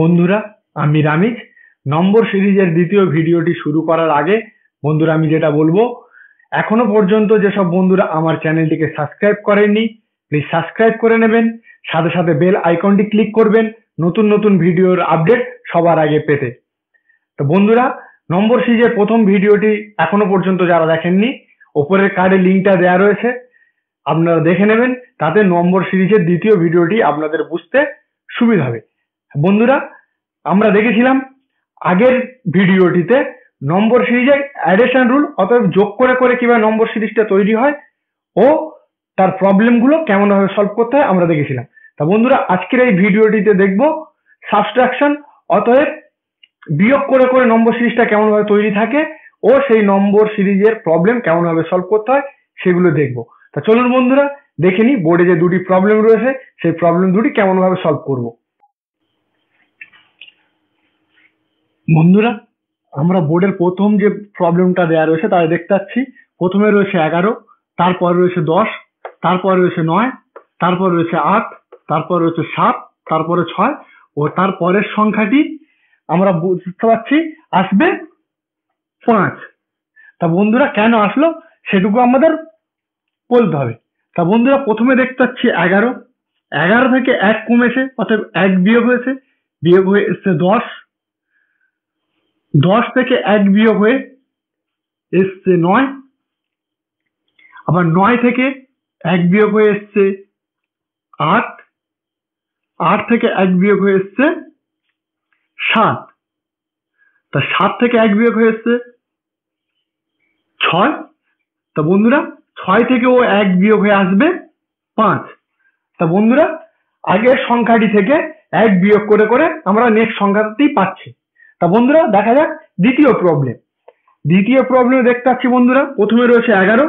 বন্ধুরা আমি রামিক নম্বর সিরিজের দ্বিতীয় ভিডিওটি শুরু করার আগে বন্ধুরা আমি যেটা বলবো এখনো পর্যন্ত যেসব বন্ধুরা আমার চ্যানেলটিকে সাবস্ক্রাইব করেননি প্লিজ সাবস্ক্রাইব করে নেবেন সাথে সাথে বেল আইকনটি ক্লিক করবেন নতুন নতুন ভিডিওর আপডেট সবার আগে পেতে তো বন্ধুরা নম্বর সিরিজের প্রথম ভিডিওটি এখনো পর্যন্ত যারা দেখেননি ওপরের কার্ডে লিঙ্কটা দেওয়া রয়েছে আপনারা দেখে নেবেন তাতে নম্বর সিরিজের দ্বিতীয় ভিডিওটি আপনাদের বুঝতে সুবিধা হবে বন্ধুরা আমরা দেখেছিলাম আগের ভিডিওটিতে নম্বর সিরিজে অ্যাডিশন রুল অতএব যোগ করে করে কিভাবে নম্বর সিরিজটা তৈরি হয় ও তার প্রবলেমগুলো কেমনভাবে সলভ করতে হয় আমরা দেখেছিলাম তা বন্ধুরা আজকের এই ভিডিওটিতে দেখব সাবস্ট্রাকশন অতএব বিয়োগ করে করে নম্বর সিরিজটা কেমনভাবে তৈরি থাকে ও সেই নম্বর সিরিজের প্রবলেম কেমন ভাবে করতে হয় সেগুলো দেখবো তা চলুন বন্ধুরা দেখে নি বোর্ডে যে দুটি প্রবলেম রয়েছে সেই প্রবলেম দুটি কেমন ভাবে solve করবো বন্ধুরা আমরা বোর্ডের প্রথম যে প্রবলেমটা দেওয়া রয়েছে তাই দেখতে পাচ্ছি প্রথমে রয়েছে এগারো তারপর রয়েছে দশ তারপর রয়েছে নয় তারপর রয়েছে আট তারপর রয়েছে সাত তারপরে ছয় ও তারপরের সংখ্যাটি আমরা বুঝতে পারছি আসবে পাঁচ তা বন্ধুরা কেন আসলো সেটুকু আমাদের বলতে হবে তা বন্ধুরা প্রথমে দেখতে পাচ্ছি এগারো এগারো থেকে এক কমেছে অর্থাৎ এক বিয়োগ হয়েছে বিয়োগ হয়ে এসছে দশ দশ থেকে এক বিয়োগ হয়ে এসছে নয় আবার নয় থেকে এক বিয়োগ হয়ে এসছে আট আট থেকে এক বিয়োগ হয়ে এসছে সাত তা সাত থেকে এক বিয়োগ হয়ে এসছে ছয় তা বন্ধুরা ছয় থেকে ও এক বিয়োগ হয়ে আসবে পাঁচ তা বন্ধুরা আগের সংখ্যাটি থেকে এক বিয়োগ করে করে আমরা নেক্সট সংখ্যাটি পাচ্ছি তা বন্ধুরা দেখা যাক দ্বিতীয় প্রবলেম দ্বিতীয় প্রবলেম দেখতে পাচ্ছি বন্ধুরা প্রথমে রয়েছে এগারো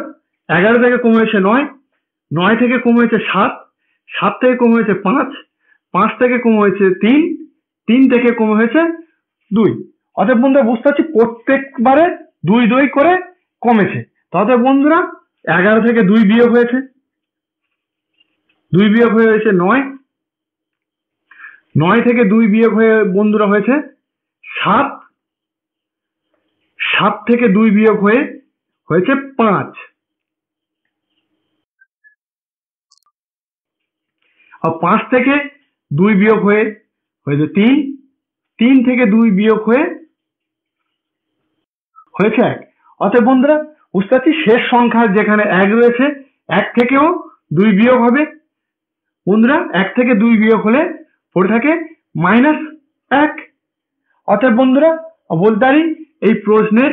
এগারো থেকে কমে হয়েছে নয় নয় থেকে কমে হয়েছে সাত সাত থেকে কমে হয়েছে পাঁচ পাঁচ থেকে কমে হয়েছে তিন তিন থেকে কমে হয়েছে দুই অতএব বন্ধুরা বুঝতে পারছি প্রত্যেকবারে দুই দুই করে কমেছে তাতে বন্ধুরা এগারো থেকে দুই বিয়োগ হয়েছে দুই বিয়োগ হয়ে হয়েছে নয় নয় থেকে দুই বিয়োগ হয়ে বন্ধুরা হয়েছে সাত সাত থেকে দুই বিয়োগ হয়ে হয়েছে পাঁচ আর পাঁচ থেকে দুই বিয়োগ হয়ে হয়েছে তিন তিন থেকে দুই বিয়োগ হয়ে হয়েছে এক অতএব বন্ধুরা বুঝতে শেষ সংখ্যা যেখানে এক রয়েছে এক থেকেও দুই বিয়োগ হবে বন্ধুরা এক থেকে দুই বিয়োগ হলে পড়ে থাকে মাইনাস এক অতএব বন্ধুরা বলতে পারি এই প্রশ্নের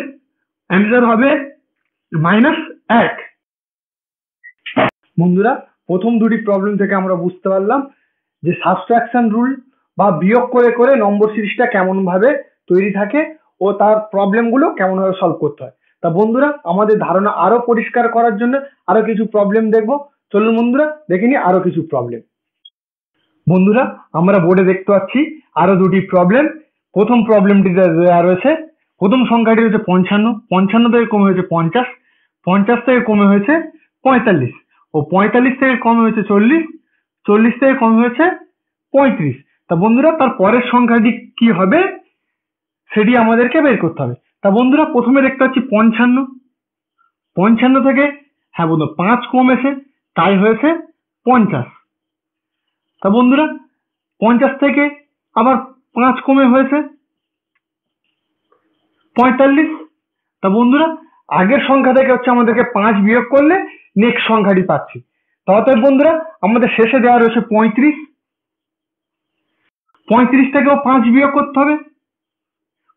অ্যান্সার হবে মাইনাস এক বন্ধুরা প্রথম দুটি প্রবলেম থেকে আমরা বুঝতে পারলাম যে সাবস্ট্রাকশন রুল বা বিয়োগ করে করে নম্বর সিরিজটা কেমনভাবে তৈরি থাকে ও তার প্রবলেমগুলো কেমনভাবে সলভ করতে হয় তা বন্ধুরা আমাদের ধারণা আরো পরিষ্কার করার জন্য আরো কিছু প্রবলেম দেখব চলুন বন্ধুরা দেখে নিই আরো কিছু প্রবলেম বন্ধুরা আমরা বোর্ডে দেখতে পাচ্ছি আরো দুটি প্রবলেম প্রথম প্রবলেমটি দেওয়া রয়েছে প্রথম সংখ্যাটি হচ্ছে পঞ্চান্ন পঞ্চান্ন থেকে কমে হয়েছে পঞ্চাশ পঞ্চাশ থেকে কমে হয়েছে পঁয়তাল্লিশ ও পঁয়তাল্লিশ থেকে কমে হয়েছে চল্লিশ চল্লিশ থেকে কমে হয়েছে পঁয়ত্রিশ তা বন্ধুরা তার পরের সংখ্যাটি কি হবে সেটি আমাদেরকে বের করতে হবে তা বন্ধুরা প্রথমে দেখতে পাচ্ছি পঞ্চান্ন পঞ্চান্ন থেকে হ্যাঁ বন্ধু পাঁচ কমেছে তাই হয়েছে পঞ্চাশ তা বন্ধুরা পঞ্চাশ থেকে আবার পাঁচ কমে হয়েছে পঁয়তাল্লিশ তা বন্ধুরা আগের সংখ্যা থেকে হচ্ছে আমাদেরকে পাঁচ বিয়োগ করলে নেক্সট সংখ্যাটি পাচ্ছি তাহলে বন্ধুরা আমাদের শেষে দেওয়া রয়েছে পঁয়ত্রিশ পঁয়ত্রিশ থেকেও পাঁচ বিয়োগ করতে হবে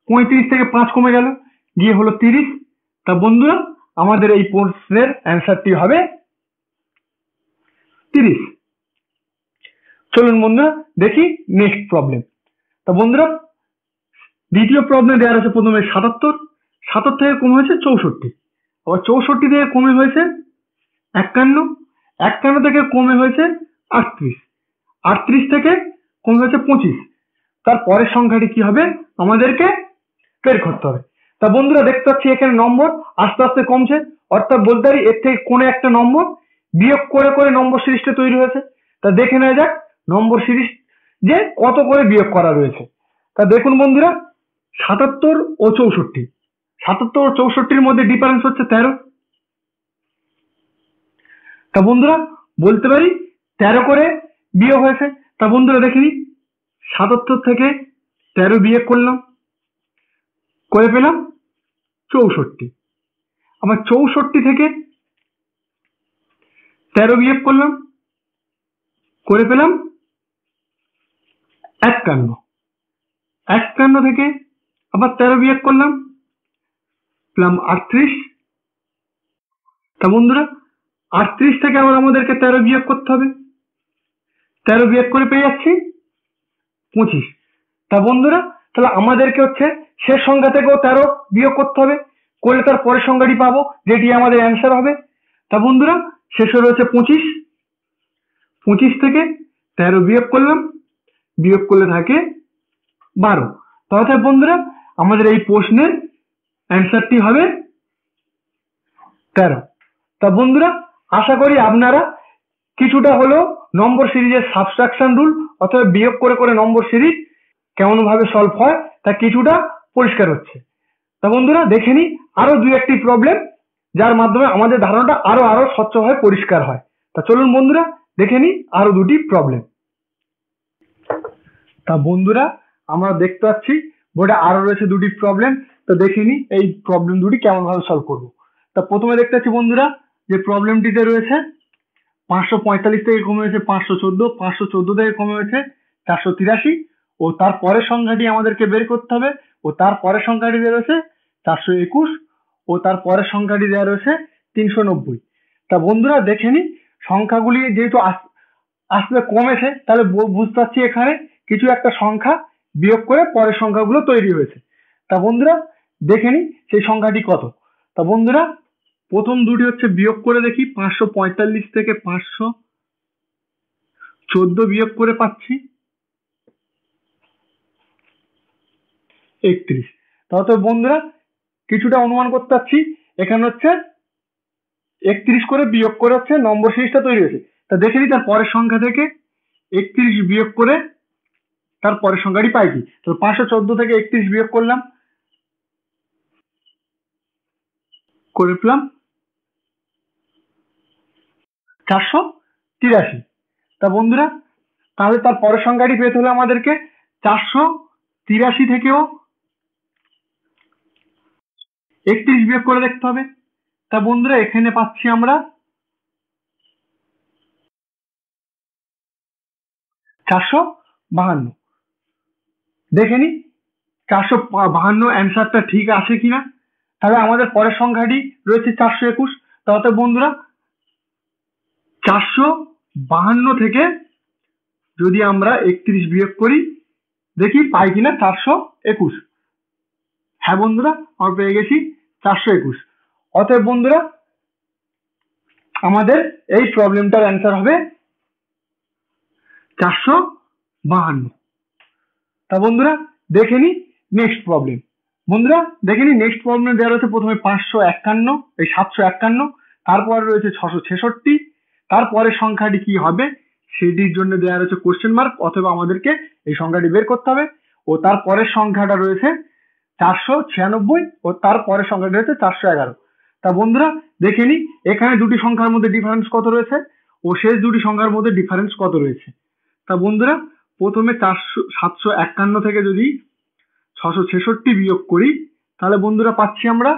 পঁয়ত্রিশ থেকে পাঁচ কমে গেল গিয়ে হলো তিরিশ তা বন্ধুরা আমাদের এই প্রশ্নের অ্যান্সারটি হবে তিরিশ চলুন বন্ধুরা দেখি নেক্সট প্রবলেম তা বন্ধুরা দ্বিতীয় প্রবলেম দেওয়া হয়েছে প্রথমে সাতাত্তর সাতাত্তর থেকে কমে হয়েছে চৌষট্টি আবার চৌষট্টি থেকে কমে হয়েছে একান্ন একান্ন থেকে কমে হয়েছে আটত্রিশ আটত্রিশ থেকে কমে হয়েছে পঁচিশ তার পরের সংখ্যাটি কি হবে আমাদেরকে বের করতে হবে তা বন্ধুরা দেখতে পাচ্ছি এখানে নম্বর আস্তে আস্তে কমছে অর্থাৎ বলতে পারি এর থেকে কোনো একটা নম্বর বিয়োগ করে করে নম্বর সিরিজটা তৈরি হয়েছে তা দেখে নেওয়া যাক নম্বর সিরিজ যে কত করে বিয়োগ করা রয়েছে তা দেখুন বন্ধুরা সাতাত্তর ও চৌষট্টি সাতাত্তর ও চৌষট্টির মধ্যে ডিফারেন্স হচ্ছে তেরো তা বন্ধুরা বলতে পারি তেরো করে বিয়োগ হয়েছে তা বন্ধুরা দেখিনি সাতাত্তর থেকে তেরো বিয়োগ করলাম করে পেলাম চৌষট্টি আমার চৌষট্টি থেকে তেরো বিয়োগ করলাম করে পেলাম একান্ন একান্ন থেকে আবার তেরো বিয়োগ করলাম পেলাম আটত্রিশ তা বন্ধুরা আটত্রিশ থেকে আবার আমাদেরকে তেরো বিয়োগ করতে হবে তেরো বিয়োগ করে পেয়ে যাচ্ছি পঁচিশ তা বন্ধুরা তাহলে আমাদেরকে হচ্ছে শেষ সংখ্যা থেকেও তেরো বিয়োগ করতে হবে করলে তার পরের সংখ্যাটি পাবো যেটি আমাদের অ্যান্সার হবে তা বন্ধুরা শেষ হয়ে রয়েছে পঁচিশ পঁচিশ থেকে তেরো বিয়োগ করলাম বিয়োগ করলে থাকে বারো তাহলে বন্ধুরা আমাদের এই প্রশ্নের অ্যান্সারটি হবে তেরো তা বন্ধুরা আশা করি আপনারা কিছুটা হলেও নম্বর সিরিজের সাবস্ট্রাকশন রুল অথবা বিয়োগ করে করে নম্বর সিরিজ কেমনভাবে সলভ হয় তা কিছুটা পরিষ্কার হচ্ছে তা বন্ধুরা দেখে নি আরো দু একটি প্রবলেম যার মাধ্যমে আমাদের ধারণাটা আরো আরো স্বচ্ছভাবে পরিষ্কার হয় তা চলুন বন্ধুরা দেখে নি আরো দুটি প্রবলেম তা বন্ধুরা আমরা দেখতে পাচ্ছি বোর্ডে আরো রয়েছে দুটি প্রবলেম তো দেখে নি এই প্রবলেম দুটি কেমন ভাবে সলভ করব তা প্রথমে দেখতে পাচ্ছি বন্ধুরা যে প্রবলেমটিতে রয়েছে পাঁচশো পঁয়তাল্লিশ থেকে কমে হয়েছে পাঁচশো চোদ্দ পাঁচশো চোদ্দ থেকে কমে হয়েছে চারশো তিরাশি ও তার পরের সংখ্যাটি আমাদেরকে বের করতে হবে ও তার পরের সংখ্যাটি দেওয়া রয়েছে চারশো একুশ ও তার পরের সংখ্যাটি দেওয়া রয়েছে তিনশো নব্বই তা বন্ধুরা দেখে নি সংখ্যাগুলি যেহেতু আসলে কমেছে তাহলে বুঝতে পারছি এখানে কিছু একটা সংখ্যা বিয়োগ করে পরের সংখ্যাগুলো তৈরি হয়েছে তা বন্ধুরা দেখে নি সেই সংখ্যাটি কত তা বন্ধুরা প্রথম দুটি হচ্ছে বিয়োগ করে দেখি পাঁচশো পঁয়তাল্লিশ থেকে পাঁচশো চোদ্দ বিয়োগ করে পাচ্ছি একত্রিশ তাহলে বন্ধুরা কিছুটা অনুমান করতে পারছি এখানে হচ্ছে একত্রিশ করে বিয়োগ করে হচ্ছে নম্বর সিরিজটা তৈরি হয়েছে তা দেখে নিই তার পরের সংখ্যা থেকে একত্রিশ বিয়োগ করে তার পরের সংখ্যাটি পাই কি তো পাঁচশো চোদ্দ থেকে একত্রিশ বিয়োগ করলাম করে পেলাম চারশো তিরাশি তা বন্ধুরা তাহলে তার পরের সংখ্যাটি পেতে হলে আমাদেরকে চারশো তিরাশি থেকেও একত্রিশ বিয়োগ করে দেখতে হবে তা বন্ধুরা এখানে পাচ্ছি আমরা চারশো বাহান্ন দেখে নি চারশো বাহান্ন অ্যান্সারটা ঠিক আছে কিনা তাহলে আমাদের পরের সংখ্যাটি রয়েছে চারশো একুশ তাহলে বন্ধুরা চারশো বাহান্ন থেকে যদি আমরা একত্রিশ বিয়োগ করি দেখি পাই কিনা চারশো একুশ হ্যাঁ বন্ধুরা আমরা পেয়ে গেছি চারশো একুশ অতএব বন্ধুরা আমাদের এই প্রবলেমটার অ্যান্সার হবে চারশো বাহান্ন তা বন্ধুরা দেখে নি নেক্সট প্রবলেম বন্ধুরা দেখে নি নেক্সট প্রবলেম দেওয়া রয়েছে প্রথমে পাঁচশো একান্ন এই সাতশো একান্ন তারপরে রয়েছে ছশো ছেষট্টি তারপরে সংখ্যাটি কি হবে সেটির জন্য দেওয়া রয়েছে কোশ্চেন মার্ক অথবা আমাদেরকে এই সংখ্যাটি বের করতে হবে ও তারপরের সংখ্যাটা রয়েছে চারশো ছিয়ানব্বই ও তার পরের সংখ্যাটি হচ্ছে চারশো এগারো তা বন্ধুরা দেখে নি এখানে দুটি সংখ্যার মধ্যে ডিফারেন্স কত রয়েছে ও শেষ দুটি সংখ্যার মধ্যে ডিফারেন্স কত রয়েছে তা বন্ধুরা প্রথমে চারশো সাতশো একান্ন থেকে যদি ছশো ছেষট্টি বিয়োগ করি তাহলে বন্ধুরা পাচ্ছি আমরা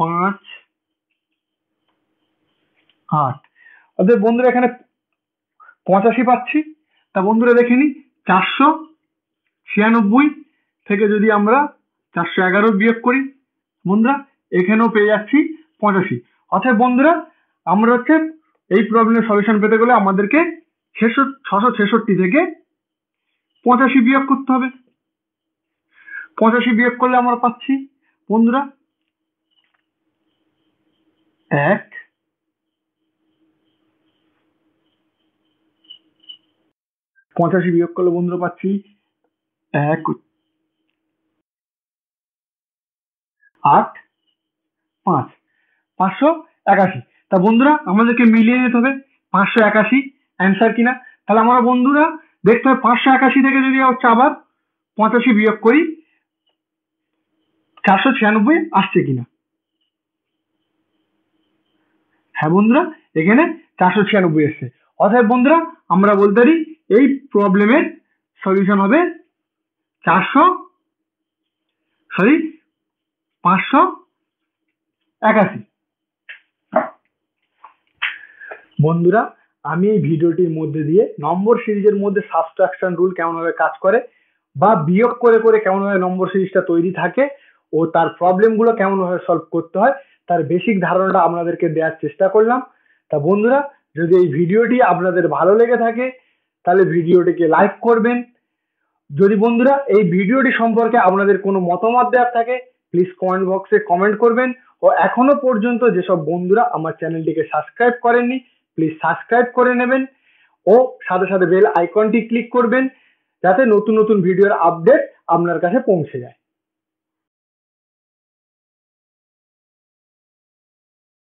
পাঁচ আট অর্থাৎ বন্ধুরা এখানে পঁচাশি পাচ্ছি তা বন্ধুরা দেখে নি চারশো ছিয়ানব্বই থেকে যদি আমরা চারশো এগারো বিয়োগ করি বন্ধুরা এখানেও পেয়ে যাচ্ছি পঁচাশি অর্থাৎ বন্ধুরা আমরা হচ্ছে এই প্রবলেমের সলিউশন পেতে গেলে আমাদেরকে ছশো ছেষট্টি থেকে পঁচাশি বিয়োগ করতে হবে পঁচাশি বিয়োগ করলে আমরা পাচ্ছি বন্ধুরা এক পঁচাশি বিয়োগ করলে বন্ধুরা পাচ্ছি এক আট পাঁচ পাঁচশো একাশি তা বন্ধুরা আমাদেরকে মিলিয়ে নিতে হবে পাঁচশো একাশি অ্যান্সার কিনা তাহলে আমরা বন্ধুরা দেখতে হবে পাঁচশো একাশি থেকে যদি হচ্ছে আবার পঁচাশি বিয়োগ করি চারশো ছিয়ানব্বই আসছে কিনা হ্যাঁ বন্ধুরা এখানে চারশো ছিয়ানব্বই এসছে অর্থাৎ বন্ধুরা আমরা বলতে পারি এই প্রবলেমের সলিউশন হবে চারশো সরি পাঁচশো একাশি বন্ধুরা আমি এই ভিডিওটির মধ্যে দিয়ে নম্বর সিরিজের মধ্যে সাবস্ট্রাকশন রুল কেমনভাবে কাজ করে বা বিয়োগ করে করে কেমনভাবে নম্বর সিরিজটা তৈরি থাকে ও তার প্রবলেমগুলো কেমনভাবে সলভ করতে হয় তার বেসিক ধারণাটা আপনাদেরকে দেওয়ার চেষ্টা করলাম তা বন্ধুরা যদি এই ভিডিওটি আপনাদের ভালো লেগে থাকে তাহলে ভিডিওটিকে লাইক করবেন যদি বন্ধুরা এই ভিডিওটি সম্পর্কে আপনাদের কোনো মতামত দেওয়ার থাকে প্লিজ কমেন্ট বক্সে কমেন্ট করবেন ও এখনো পর্যন্ত যেসব বন্ধুরা আমার চ্যানেলটিকে সাবস্ক্রাইব করেননি প্লিজ সাবস্ক্রাইব করে নেবেন ও সাথে সাথে বেল আইকনটি ক্লিক করবেন যাতে নতুন নতুন ভিডিওর আপডেট আপনার কাছে পৌঁছে যায়